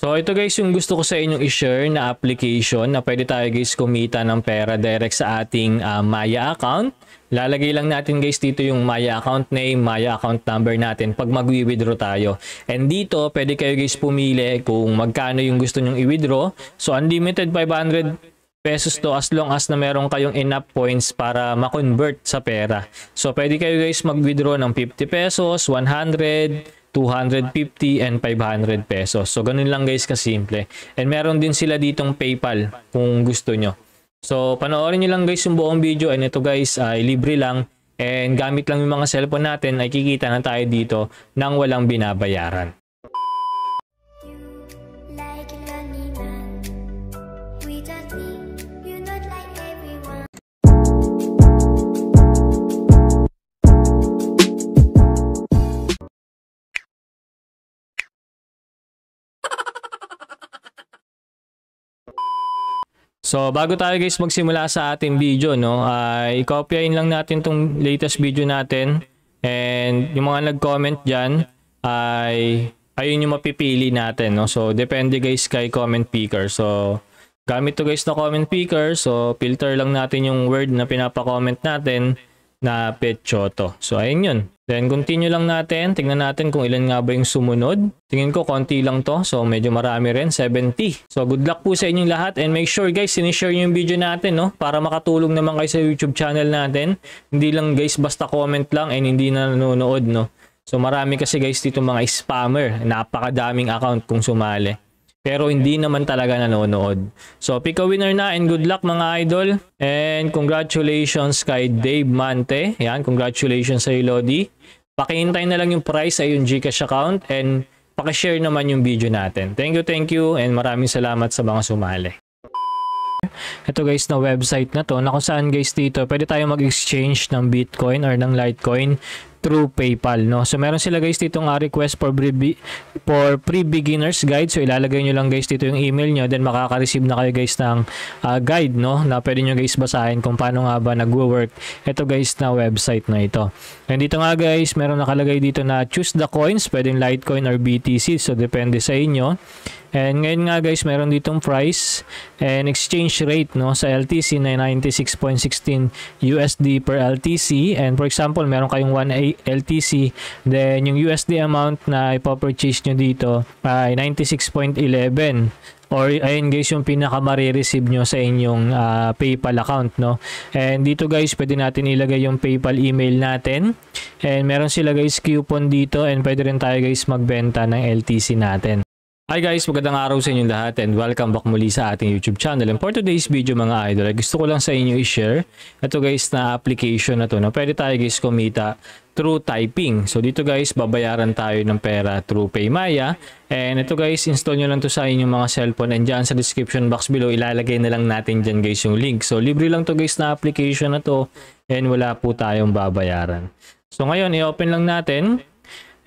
So ito guys yung gusto ko sa inyong i-share na application na pwede tayo guys kumita ng pera direct sa ating uh, Maya account. Lalagay lang natin guys dito yung Maya account name, Maya account number natin pag mag-withdraw tayo. And dito, pwede kayo guys pumili kung magkano yung gusto nyong i-withdraw. So unlimited 500 pesos to as long as na meron kayong enough points para ma-convert sa pera. So pwede kayo guys mag-withdraw ng 50 pesos, 100, 250 and 500 pesos. So, ganun lang guys kasimple. And meron din sila ditong PayPal kung gusto nyo. So, panoorin nyo lang guys yung buong video. And ito guys, ay libre lang. And gamit lang yung mga cellphone natin, ay kikita na tayo dito nang walang binabayaran. So, bago tayo guys magsimula sa ating video, no, ay uh, i-copyin lang natin tong latest video natin. And yung mga nag-comment diyan ay ayun yung mapipili natin, no. So, depende guys kay comment picker. So, gamit to guys na comment picker. So, filter lang natin yung word na pinapa-comment natin na pet choto. So, ayun yun. Then, continue lang natin. Tingnan natin kung ilan nga ba yung sumunod. Tingin ko, konti lang to. So, medyo marami rin. 70. So, good luck po sa inyong lahat. And make sure, guys, sinishare nyo yung video natin, no? Para makatulong naman kayo sa YouTube channel natin. Hindi lang, guys, basta comment lang and hindi na nanonood, no? So, marami kasi, guys, dito mga spammer. Napakadaming account kung sumali pero hindi naman talaga nanonood. So, pick a winner na and good luck mga idol. And congratulations kay Dave Mante. Yan, congratulations sa Lodi. Pakihintay na lang yung price sa yung Gcash account and pakishare naman yung video natin. Thank you, thank you and maraming salamat sa mga sumali. Ito guys na website na to na kung saan guys dito pwede tayo mag-exchange ng Bitcoin or ng Litecoin through PayPal, no? So, meron sila guys dito ng request for, for pre-beginners guide. So, ilalagay niyo lang guys dito yung email niyo Then, makaka-receive na kayo guys ng uh, guide, no? Na pwede niyo guys basahin kung paano nga ba nagwo work ito guys na website na ito. And dito nga guys, meron nakalagay dito na choose the coins. Pwedeng Litecoin or BTC. So, depende sa inyo. And ngayon nga guys, meron ditong price and exchange rate no sa LTC na 96.16 USD per LTC. And for example, meron kayong 180 LTC. Then, yung USD amount na ipopurchase nyo dito ay 96.11 or ayun guys yung pinaka marireceive nyo sa inyong uh, PayPal account no and dito guys pwede natin ilagay yung PayPal email natin and meron sila guys coupon dito and pwede rin tayo guys magbenta ng LTC natin Hi guys, magandang araw sa inyo lahat and welcome back muli sa ating YouTube channel. And for today's video mga idol, gusto ko lang sa inyo i-share ito guys na application na to na pwede tayo guys kumita through typing. So dito guys, babayaran tayo ng pera through Paymaya. And ito guys, install nyo lang to sa inyong mga cellphone and dyan sa description box below, ilalagay na lang natin dyan guys yung link. So libre lang to guys na application na to and wala po tayong babayaran. So ngayon, i-open lang natin.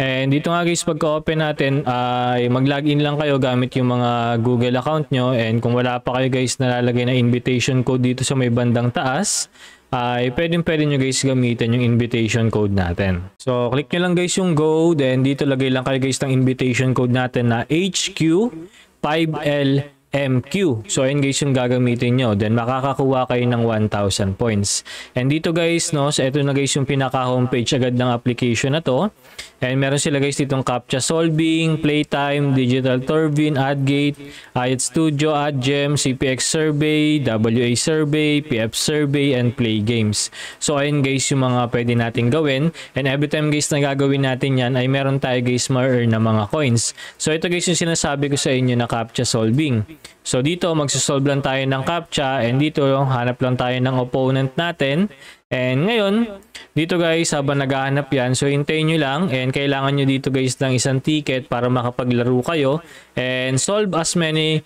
And dito nga guys, pagka-open natin ay mag-login lang kayo gamit yung mga Google account nyo. And kung wala pa kayo guys nalalagay na invitation code dito sa may bandang taas, ay pwedeng pwede nyo guys gamitin yung invitation code natin. So click nyo lang guys yung go, then dito lagay lang kayo guys ng invitation code natin na HQ5L MQ. So, ayun guys yung gagamitin nyo. Then, makakakuha kayo ng 1,000 points. And dito guys, no, so ito na guys yung pinaka-homepage agad ng application na to. And meron sila guys ditong CAPTCHA Solving, Playtime, Digital Turbine, AdGate, Ayat Studio, AdGem, CPX Survey, WA Survey, PF Survey, and Play Games. So ayun guys yung mga pwede natin gawin. And every time guys na gagawin natin yan ay meron tayo guys ma-earn na mga coins. So ito guys yung sinasabi ko sa inyo na CAPTCHA Solving. So dito magsosolve lang tayo ng CAPTCHA and dito hanap lang tayo ng opponent natin. And ngayon, dito guys habang naghahanap yan, so hintayin nyo lang and kailangan nyo dito guys ng isang ticket para makapaglaro kayo and solve as many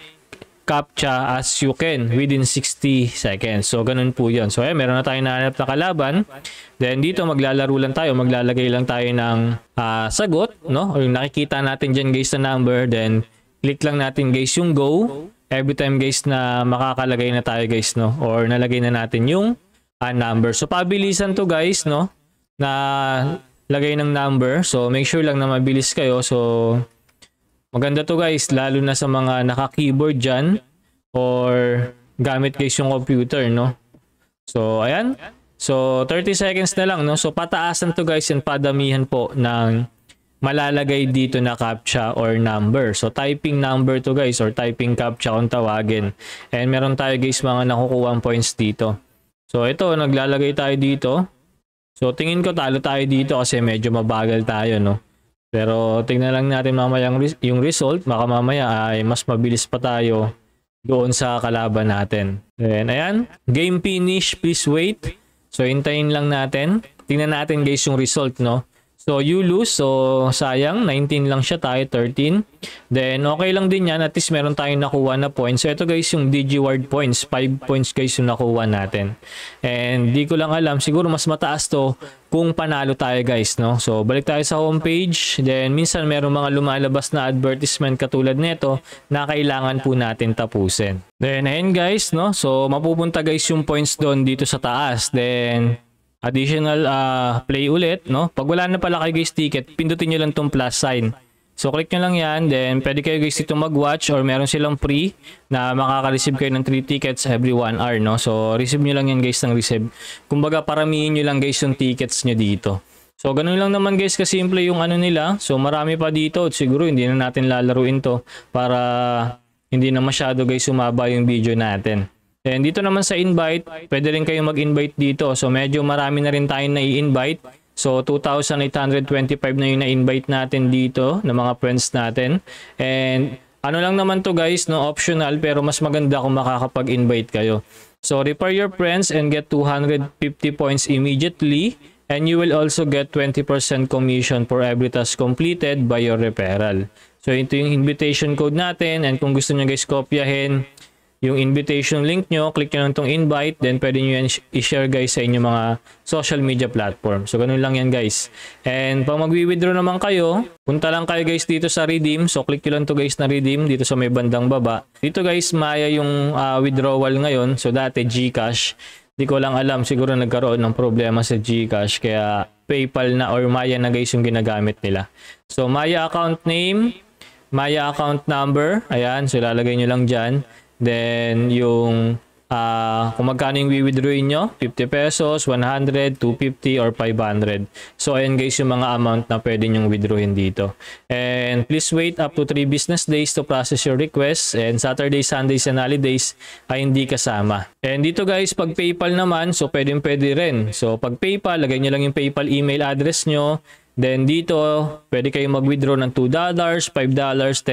CAPTCHA as you can within 60 seconds. So ganun po yun. So eh, meron na tayong nahanap na kalaban. Then dito maglalaro lang tayo, maglalagay lang tayo ng uh, sagot, no? O yung nakikita natin dyan guys na number, then click lang natin guys yung go every time guys na makakalagay na tayo guys no or nalagay na natin yung uh, number. So pabilisan to guys no na lagay ng number. So make sure lang na mabilis kayo. So maganda to guys lalo na sa mga naka-keyboard diyan or gamit guys yung computer no. So ayan. So 30 seconds na lang no. So pataasan to guys and padamihan po ng malalagay dito na captcha or number. So typing number to guys or typing captcha kung tawagin. And meron tayo guys mga nakukuha points dito. So ito naglalagay tayo dito. So tingin ko talo tayo dito kasi medyo mabagal tayo no. Pero tingnan lang natin mamaya yung result. Baka mamaya ay mas mabilis pa tayo doon sa kalaban natin. And, ayan, game finish, please wait. So hintayin lang natin. Tingnan natin guys yung result no. So, you lose. So, sayang. 19 lang siya tayo. 13. Then, okay lang din yan. At least meron tayong nakuha na points. So, ito guys yung DG Ward points. 5 points guys yung nakuha natin. And, di ko lang alam. Siguro mas mataas to kung panalo tayo guys. no So, balik tayo sa homepage. Then, minsan meron mga lumalabas na advertisement katulad nito na kailangan po natin tapusin. Then, ayan guys. no So, mapupunta guys yung points doon dito sa taas. Then, additional uh, play ulit, no? Pag wala na pala kayo guys ticket, pindutin nyo lang tong plus sign. So click nyo lang yan, then pwede kayo guys dito mag-watch or meron silang free na makaka-receive kayo ng 3 tickets every 1 hour, no? So receive nyo lang yan guys ng receive. Kumbaga paramihin nyo lang guys yung tickets nyo dito. So ganun lang naman guys kasimple yung ano nila. So marami pa dito at siguro hindi na natin lalaruin to para hindi na masyado guys sumaba yung video natin. Then eh, dito naman sa invite, pwede rin kayong mag-invite dito. So medyo marami na rin tayong nai-invite. So 2,825 na yung na-invite natin dito ng mga friends natin. And ano lang naman to guys, no optional pero mas maganda kung makakapag-invite kayo. So refer your friends and get 250 points immediately. And you will also get 20% commission for every task completed by your referral. So ito yung invitation code natin and kung gusto nyo guys kopyahin, yung invitation link nyo, click nyo lang itong invite, then pwede nyo yan i-share guys sa inyong mga social media platform. So, ganun lang yan guys. And pag magwi-withdraw naman kayo, punta lang kayo guys dito sa redeem. So, click nyo lang to guys na redeem dito sa may bandang baba. Dito guys, maya yung uh, withdrawal ngayon. So, dati GCash. Hindi ko lang alam, siguro nagkaroon ng problema sa GCash, kaya PayPal na or Maya na guys yung ginagamit nila. So, Maya account name, Maya account number, ayan, so ilalagay nyo lang dyan. Then, yung uh, kung magkano yung withdrawin nyo, 50 pesos, 100, 250, or 500. So, ayan guys yung mga amount na pwede nyong withdrawin dito. And please wait up to 3 business days to process your request. And Saturday, Sundays, and holidays ay hindi kasama. And dito guys, pag PayPal naman, so pwede pwede rin. So, pag PayPal, lagay nyo lang yung PayPal email address nyo. Then dito, pwede kayong mag-withdraw ng $2, $5, $10, $20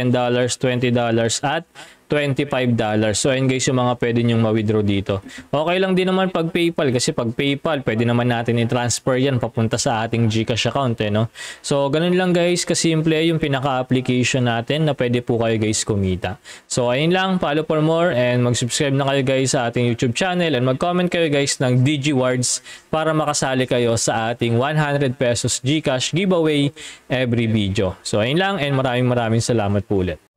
at $25. So, ayun guys, yung mga pwede nyong ma-withdraw dito. Okay lang din naman pag PayPal kasi pag PayPal, pwede naman natin i-transfer yan papunta sa ating GCash account. Eh, no? So, ganun lang guys, kasimple yung pinaka-application natin na pwede po kayo guys kumita. So, ayun lang, follow for more and mag-subscribe na kayo guys sa ating YouTube channel and mag-comment kayo guys ng DigiWards para makasali kayo sa ating 100 pesos GCash giveaway every video. So, ayun lang and maraming maraming salamat po ulit.